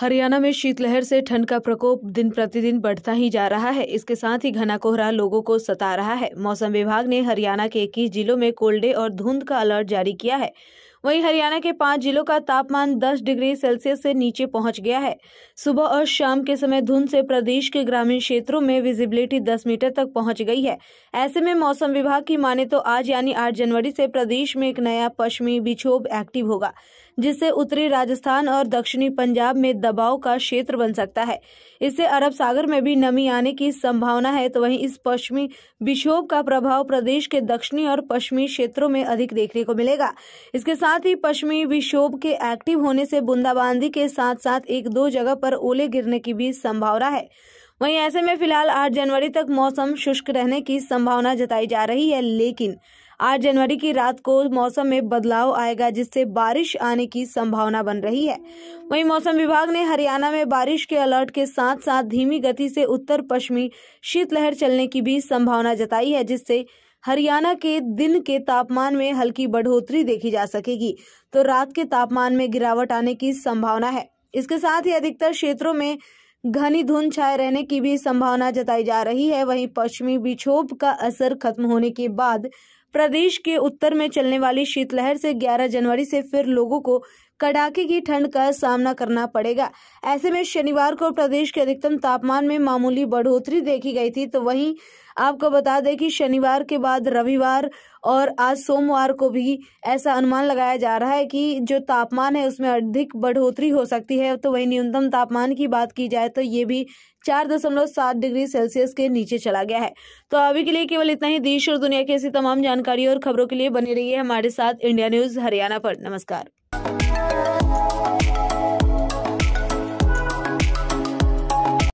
हरियाणा में शीतलहर से ठंड का प्रकोप दिन प्रतिदिन बढ़ता ही जा रहा है इसके साथ ही घना कोहरा लोगों को सता रहा है मौसम विभाग ने हरियाणा के इक्कीस जिलों में कोल्ड डे और धुंध का अलर्ट जारी किया है वहीं हरियाणा के पांच जिलों का तापमान 10 डिग्री सेल्सियस से नीचे पहुंच गया है सुबह और शाम के समय धुंध से प्रदेश के ग्रामीण क्षेत्रों में विजिबिलिटी 10 मीटर तक पहुंच गई है ऐसे में मौसम विभाग की माने तो आज यानी 8 जनवरी से प्रदेश में एक नया पश्चिमी विक्षोभ एक्टिव होगा जिससे उत्तरी राजस्थान और दक्षिणी पंजाब में दबाव का क्षेत्र बन सकता है इससे अरब सागर में भी नमी आने की संभावना है तो वहीं इस पश्चिमी विक्षोभ का प्रभाव प्रदेश के दक्षिणी और पश्चिमी क्षेत्रों में अधिक देखने को मिलेगा इसके साथ साथ ही पश्चिमी विक्षोभ के एक्टिव होने से बूंदाबांदी के साथ साथ एक दो जगह पर ओले गिरने की भी संभावना है वहीं ऐसे में फिलहाल 8 जनवरी तक मौसम शुष्क रहने की संभावना जताई जा रही है लेकिन 8 जनवरी की रात को मौसम में बदलाव आएगा जिससे बारिश आने की संभावना बन रही है वहीं मौसम विभाग ने हरियाणा में बारिश के अलर्ट के साथ साथ धीमी गति से उत्तर पश्चिमी शीतलहर चलने की भी संभावना जताई है जिससे हरियाणा के दिन के तापमान में हल्की बढ़ोतरी देखी जा सकेगी तो रात के तापमान में गिरावट आने की संभावना है इसके साथ ही अधिकतर क्षेत्रों में घनी धुंध छाए रहने की भी संभावना जताई जा रही है वहीं पश्चिमी विक्षोभ का असर खत्म होने के बाद प्रदेश के उत्तर में चलने वाली शीतलहर से 11 जनवरी से फिर लोगों को कड़ाके की ठंड का सामना करना पड़ेगा ऐसे में शनिवार को प्रदेश के अधिकतम तापमान में मामूली बढ़ोतरी देखी गई थी तो वहीं आपको बता दें कि शनिवार के बाद रविवार और आज सोमवार को भी ऐसा अनुमान लगाया जा रहा है कि जो तापमान है उसमें अधिक बढ़ोतरी हो सकती है तो वहीं न्यूनतम तापमान की बात की जाए तो ये भी चार दशमलव सात डिग्री सेल्सियस के नीचे चला गया है तो अभी के लिए केवल इतना ही देश और दुनिया की ऐसी तमाम जानकारी और खबरों के लिए बनी रही है हमारे साथ इंडिया न्यूज़ हरियाणा पर नमस्कार